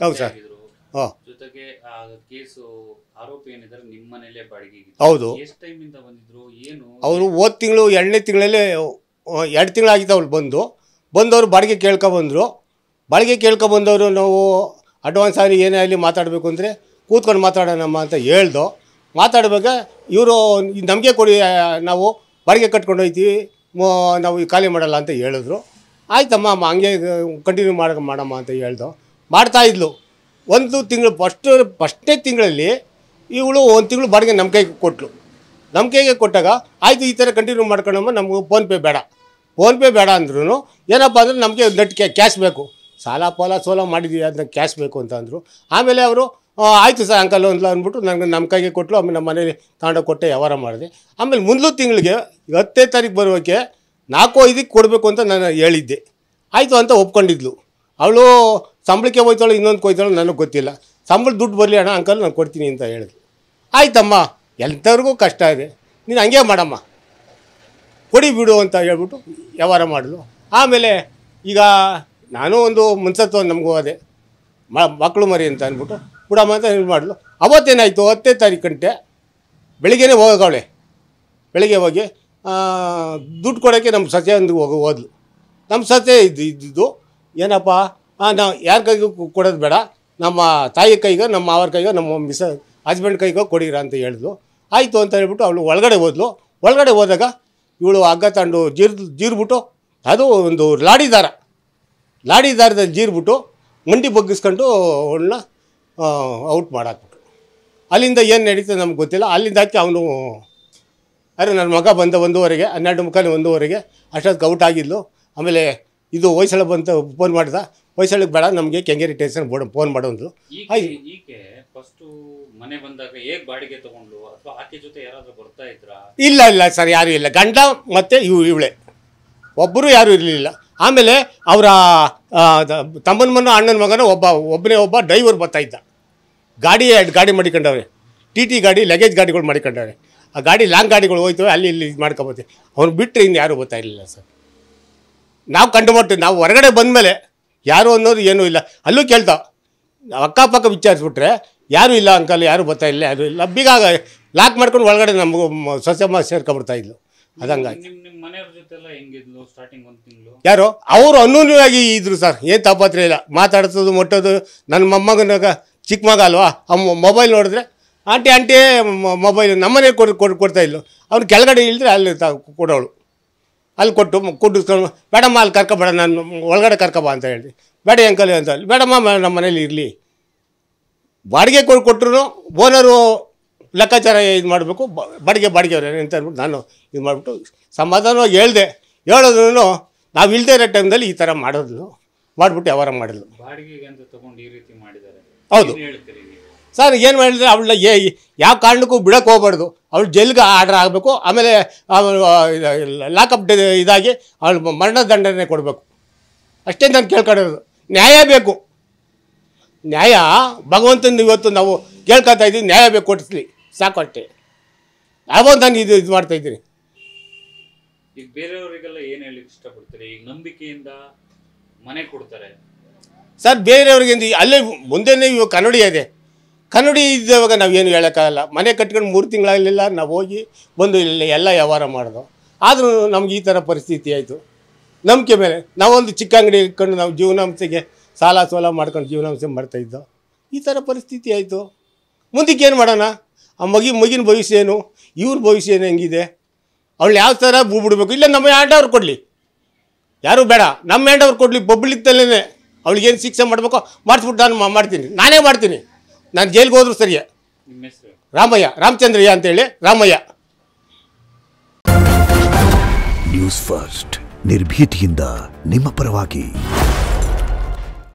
ಹೌದು ಸರ್ ಹಾಂ ಜೊತೆಗೆ ಕೇಸು ಹೌದು ಎಷ್ಟು ಬಂದಿದ್ರು ಏನು ಅವರು ಹೋದ ತಿಂಗಳು ಎರಡನೇ ತಿಂಗಳಲ್ಲಿ ಎರಡು ತಿಂಗಳಾಗಿತ್ತು ಅವ್ರು ಬಂದು ಬಂದವರು ಬಾಡಿಗೆ ಕೇಳ್ಕೊ ಬಂದರು ಬಾಡಿಗೆ ಕೇಳ್ಕೊ ಬಂದವರು ನಾವು ಅಡ್ವಾನ್ಸ್ ಆಗಲಿ ಏನೇ ಆಗಲಿ ಮಾತಾಡಬೇಕು ಅಂದರೆ ಕೂತ್ಕೊಂಡು ಮಾತಾಡೋಣಮ್ಮ ಅಂತ ಹೇಳ್ದು ಮಾತಾಡಬೇಕಾ ಇವರು ನಮಗೆ ಕೊಡಿ ನಾವು ಬಾಡಿಗೆ ಕಟ್ಕೊಂಡು ಹೋಯ್ತೀವಿ ನಾವು ಖಾಲಿ ಮಾಡಲ್ಲ ಅಂತ ಹೇಳಿದ್ರು ಆಯ್ತಮ್ಮ ಅಮ್ಮ ಹಂಗೆ ಕಂಟಿನ್ಯೂ ಮಾಡಕ್ಕೆ ಮಾಡಮ್ಮ ಅಂತ ಹೇಳ್ದು ಇದ್ಲು ಒಂದು ತಿಂಗಳು ಫಸ್ಟ್ ಫಸ್ಟ್ನೇ ತಿಂಗಳಲ್ಲಿ ಇವಳು ಒಂದು ತಿಂಗಳು ಬಾಡಿಗೆ ನಮ್ಮ ಕೈಗೆ ಕೊಟ್ಟಳು ನಮ್ಮ ಕೈಗೆ ಕೊಟ್ಟಾಗ ಆಯಿತು ಈ ಥರ ಕಂಟಿನ್ಯೂ ಮಾಡ್ಕೊಂಡಮ್ಮ ನಮಗೆ ಫೋನ್ಪೇ ಬೇಡ ಫೋನ್ಪೇ ಬೇಡ ಅಂದ್ರೂ ಏನಪ್ಪ ಅಂದರೆ ನಮಗೆ ನೆಟ್ ಕ್ಯಾಶ್ ಬೇಕು ಸಾಲ ಪಾಲ ಸೋಲ ಮಾಡಿದ್ದೀವಿ ಅದನ್ನ ಕ್ಯಾಶ್ ಬೇಕು ಅಂತ ಅಂದರು ಆಮೇಲೆ ಅವರು ಆಯಿತು ಸರ್ ಅಂಕಲ್ ಒಂದು ಅಂದ್ಬಿಟ್ಟು ನನಗೆ ನಮ್ಮ ಕೈಗೆ ಕೊಟ್ಟಲು ಆಮೇಲೆ ನಮ್ಮ ಮನೇಲಿ ತಗೊಂಡೋಗಿ ಕೊಟ್ಟೆ ವ್ಯವಹಾರ ಮಾಡಿದೆ ಆಮೇಲೆ ಮುಂದಲು ತಿಂಗಳಿಗೆ ಇವತ್ತನೇ ತಾರೀಕು ಬರೋಕ್ಕೆ ನಾಲ್ಕು ಐದಕ್ಕೆ ಕೊಡಬೇಕು ಅಂತ ನಾನು ಹೇಳಿದ್ದೆ ಆಯಿತು ಅಂತ ಒಪ್ಕೊಂಡಿದ್ಲು ಅವಳು ಸಂಬಳಕ್ಕೆ ಹೋಯ್ತಾಳು ಇನ್ನೊಂದು ಕೊಯ್ತಾಳು ನನಗೆ ಗೊತ್ತಿಲ್ಲ ಸಂಬಳ ದುಡ್ಡು ಬರಲಿ ಅಣ್ಣ ಅಂಕಲ್ ನಾನು ಕೊಡ್ತೀನಿ ಅಂತ ಹೇಳಿದ್ರು ಆಯ್ತಮ್ಮ ಎಲ್ಲರಿಗೂ ಕಷ್ಟ ಇದೆ ನೀನು ಹಂಗೆ ಮಾಡಮ್ಮ ಕೊಡಿ ಬಿಡು ಅಂತ ಹೇಳ್ಬಿಟ್ಟು ವ್ಯವಹಾರ ಮಾಡಲು ಆಮೇಲೆ ಈಗ ನಾನು ಒಂದು ಮುನ್ಸತ್ವ ನಮಗೂ ಅದೇ ಮಕ್ಕಳು ಮರಿ ಅಂತ ಅಂದ್ಬಿಟ್ಟು ಬಿಡಮ್ಮ ಅಂತ ಇದು ಮಾಡಲು ಅವತ್ತೇನಾಯಿತು ಹತ್ತನೇ ತಾರೀಕು ಗಂಟೆ ಬೆಳಿಗ್ಗೆನೇ ಹೋಗವಳೆ ಬೆಳಿಗ್ಗೆ ಹೋಗಿ ದುಡ್ಡು ಕೊಡೋಕ್ಕೆ ನಮ್ಮ ಸತ್ಯ ಒಂದು ಹೋಗಿ ಹೋದ್ಲು ನಮ್ಮ ಸತ್ಯ ಇದ್ದು ಇದ್ದಿದ್ದು ಏನಪ್ಪ ನಾವು ಯಾರ ಕೈಗೂ ಕೊಡೋದು ಬೇಡ ನಮ್ಮ ತಾಯಿ ಕೈಗೋ ನಮ್ಮ ಮಾವರ ಕೈಗೋ ನಮ್ಮ ಮಿಸ ಹಸ್ಬೆಂಡ್ ಕೈಗೋ ಕೊಡೀರ ಅಂತ ಹೇಳಿದ್ಲು ಆಯಿತು ಅಂತ ಹೇಳ್ಬಿಟ್ಟು ಅವಳು ಒಳಗಡೆ ಹೋದ್ಲು ಒಳಗಡೆ ಹೋದಾಗ ಇವಳು ಹಗ್ಗ ತಂಡು ಜೀರ್ ಜೀರ್ಬಿಟ್ಟು ಅದು ಒಂದು ಲಾಡಿ ದಾರ ಲಾಡಿ ದಾರದಲ್ಲಿ ಜೀರ್ಬಿಟ್ಟು ಮಂಡಿ ಬಗ್ಗಿಸ್ಕೊಂಡು ಅವಳನ್ನ ಔಟ್ ಮಾಡಾಕ್ಬಿಟ್ಟು ಅಲ್ಲಿಂದ ಏನು ನಡೀತದೆ ನಮ್ಗೆ ಗೊತ್ತಿಲ್ಲ ಅಲ್ಲಿಂದ ಹಾಕಿ ಅವನು ಅರೆ ನನ್ನ ಮಗ ಬಂದ ಒಂದೂವರೆಗೆ ಹನ್ನೆರಡು ಮುಖಾನೆ ಒಂದೂವರೆಗೆ ಅಷ್ಟೊತ್ತಿಗೆ ಔಟ್ ಆಗಿದ್ಲು ಆಮೇಲೆ ಇದು ವಯಸ್ಸಳ ಬಂತ ಫೋನ್ ಮಾಡಿದ ಹೊಯ್ಸಳಕ್ಕೆ ಬೇಡ ನಮಗೆ ಕೆಂಗೇರಿ ಟೇಷನ್ ಬೋರ್ಡ್ ಫೋನ್ ಮಾಡೋದು ಇಲ್ಲ ಇಲ್ಲ ಸರ್ ಯಾರು ಇಲ್ಲ ಗಂಡ ಮತ್ತೆ ಇವು ಇವಳೆ ಒಬ್ಬರು ಯಾರು ಇರಲಿಲ್ಲ ಆಮೇಲೆ ಅವರ ತಮ್ಮನ ಮನ ಅಣ್ಣನ ಮಗನ ಒಬ್ಬ ಒಬ್ಬನೇ ಒಬ್ಬ ಡ್ರೈವರ್ ಇದ್ದ ಗಾಡಿ ಎರಡು ಗಾಡಿ ಮಾಡಿಕೊಂಡವ್ರೆ ಟಿ ಟಿ ಗಾಡಿ ಲಗೇಜ್ ಗಾಡಿಗಳು ಮಾಡಿಕೊಂಡವ್ರೆ ಆ ಗಾಡಿ ಲಾಂಗ್ ಗಾಡಿಗಳು ಹೋಯ್ತವೆ ಅಲ್ಲಿ ಇಲ್ಲಿ ಇದು ಮಾಡ್ಕೊಬೋತಿ ಅವ್ನು ಬಿಟ್ಟರೆ ಇನ್ನು ಯಾರೂ ಬರ್ತಾ ಸರ್ ನಾವು ಕಂಡು ಮಾಡ್ತೀವಿ ನಾವು ಹೊರಗಡೆ ಬಂದಮೇಲೆ ಯಾರು ಅನ್ನೋದು ಏನೂ ಇಲ್ಲ ಅಲ್ಲೂ ಕೇಳ್ತಾ ಅಕ್ಕಪಕ್ಕ ವಿಚಾರಿಸ್ಬಿಟ್ರೆ ಯಾರೂ ಇಲ್ಲ ಅಂಕಲ್ ಯಾರೂ ಬರ್ತಾ ಇಲ್ಲ ಯಾರೂ ಇಲ್ಲ ಬೀಗ ಲಾಕ್ ಮಾಡ್ಕೊಂಡು ಒಳಗಡೆ ನಮಗೂ ಸೊಸೆಮ್ಮ ಸೇರ್ಕೊಂಬಿಡ್ತಾ ಇದ್ಲು ಅದಂಗಾಗಿ ಯಾರು ಅವರು ಅನೂನ್ಯವಾಗಿ ಇದ್ರು ಸರ್ ಏನು ತಾಪತ್ರೆ ಇಲ್ಲ ಮಾತಾಡ್ಸೋದು ಮೊಟ್ಟೋದು ನನ್ನ ಮೊಮ್ಮಗನಾಗ ಚಿಕ್ಕ ಮಗ ಅಲ್ವಾ ಅವ್ನು ಮೊಬೈಲ್ ನೋಡಿದ್ರೆ ಆಂಟಿ ಆಂಟಿ ಮೊಬೈಲ್ ನಮ್ಮನೆ ಕೊಡು ಕೊಡ್ತಾ ಇದ್ಲು ಅವ್ರು ಕೆಳಗಡೆ ಇಳಿದ್ರೆ ಅಲ್ಲಿ ತ ಕೊಡೋಳು ಅಲ್ಲಿ ಕೊಟ್ಟು ಕೂಡಿಸ್ಕೊಂಡು ಬೇಡಮ್ಮ ಅಲ್ಲಿ ಕರ್ಕೊಬೇಡ ನಾನು ಒಳಗಡೆ ಕರ್ಕೊಬ ಅಂತ ಹೇಳಿ ಬೇಡ ಎಂಕಲ್ ಅಂತ ಬೇಡಮ್ಮ ನಮ್ಮ ಮನೇಲಿ ಇರಲಿ ಬಾಡಿಗೆ ಕೊಡು ಕೊಟ್ಟರು ಓನರು ಲೆಕ್ಕಾಚಾರ ಇದು ಮಾಡಬೇಕು ಬಾಡಿಗೆ ಬಾಡಿಗೆ ಅವ್ರೆ ಅಂತ ನಾನು ಇದು ಮಾಡಿಬಿಟ್ಟು ಸಮಾಧಾನವಾಗಿ ಹೇಳ್ದೆ ಹೇಳೋದ್ರೂ ನಾವು ಇಲ್ಲದೇ ಇರೋ ಟೈಮ್ದಲ್ಲಿ ಈ ಥರ ಮಾಡೋದು ಮಾಡಿಬಿಟ್ಟು ವ್ಯವಹಾರ ಮಾಡಿದ್ಲು ಬಾಡಿಗೆಗೆ ಈ ರೀತಿ ಮಾಡಿದ್ದಾರೆ ಹೌದು ಸರ್ ಏನು ಮಾಡಿದ್ರೆ ಅವಳನ್ನ ಏ ಯಾವ ಕಾರಣಕ್ಕೂ ಬಿಡೋಕ್ಕೆ ಹೋಗ್ಬಾರ್ದು ಅವಳು ಜೈಲ್ಗೆ ಆರ್ಡರ್ ಆಗಬೇಕು ಆಮೇಲೆ ಲಾಕಪ್ ಇದಾಗಿ ಅವಳು ಮರಣದಂಡನೆ ಕೊಡಬೇಕು ಅಷ್ಟೇ ನಾನು ಕೇಳ್ಕೊಂಡಿರೋದು ನ್ಯಾಯ ಬೇಕು ನ್ಯಾಯ ಭಗವಂತನ ಇವತ್ತು ನಾವು ಕೇಳ್ಕೊತಾ ಇದ್ದೀವಿ ನ್ಯಾಯ ಬೇಕು ಕೊಡಿಸ್ಲಿ ಸಾಕು ಅಷ್ಟೇ ಯಾವಾಗ ನಾನು ಇದು ಇದು ಮಾಡ್ತಾ ಇದ್ದೀನಿ ಈಗ ಬೇರೆಯವರಿಗೆಲ್ಲ ಏನು ಹೇಳಿ ಇಷ್ಟಪಡ್ತೀರಿ ಈಗ ನಂಬಿಕೆಯಿಂದ ಮನೆ ಕೊಡ್ತಾರೆ ಸರ್ ಬೇರೆಯವ್ರಿಗೆ ಅಲ್ಲೇ ಮುಂದೆನೇ ಇವಾಗ ಕನ್ನಡಿ ಇದೆ ಕನ್ನಡಿ ಇದ್ದವಾಗ ನಾವೇನು ಹೇಳೋಕ್ಕಾಗಲ್ಲ ಮನೆ ಕಟ್ಕೊಂಡು ಮೂರು ತಿಂಗಳಾಗಲಿಲ್ಲ ನಾವು ಹೋಗಿ ಬಂದು ಇಲ್ಲಿ ಎಲ್ಲ ವ್ಯವಹಾರ ಮಾಡಿದೋ ಆದರೂ ನಮ್ಗೆ ಈ ಥರ ಪರಿಸ್ಥಿತಿ ಆಯಿತು ನಂಬಿಕೆ ಮೇಲೆ ನಾವೊಂದು ಚಿಕ್ಕ ಅಂಗಡಿ ಇಟ್ಕೊಂಡು ನಾವು ಜೀವನಾಂಶಕ್ಕೆ ಸಾಲ ಸೋಲ ಮಾಡ್ಕೊಂಡು ಜೀವನಾಂಶ ಮಾಡ್ತಾಯಿದ್ದೋ ಈ ಥರ ಪರಿಸ್ಥಿತಿ ಆಯಿತು ಮುಂದಕ್ಕೆ ಏನು ಮಾಡೋಣ ಆ ಮಗಿ ಮಗಿನ ಭವಿಷ್ಯ ಏನು ಇವ್ರ ಭವಿಷ್ಯ ಏನು ಹೆಂಗಿದೆ ಅವಳು ಯಾವ ಥರ ಬೂ ಬಿಡಬೇಕು ಇಲ್ಲ ನಮ್ಮ ಹ್ಯಾಂಡವ್ರು ಕೊಡಲಿ ಯಾರೂ ಬೇಡ ನಮ್ಮ ಹ್ಯಾಂಡವ್ರು ಕೊಡಲಿ ಬೊಬ್ಬಳಿತ್ತಲೇ ಅವಳಿಗೇನು ಶಿಕ್ಷೆ ಮಾಡಬೇಕೋ ಮಾಡಿಸ್ಬಿಟ್ಟು ನಾನು ಮಾಡ್ತೀನಿ ನಾನೇ ಮಾಡ್ತೀನಿ ನಾನು ಜೈಲಿಗೆ ಹೋದ್ರು ಸರಿಯ ರಾಮಯ್ಯ ರಾಮಚಂದ್ರಯ್ಯ ಅಂತೇಳಿ ರಾಮಯ್ಯ ನ್ಯೂಸ್ ಫಸ್ಟ್ ನಿರ್ಭೀತಿಯಿಂದ ನಿಮ್ಮ ಪರವಾಗಿ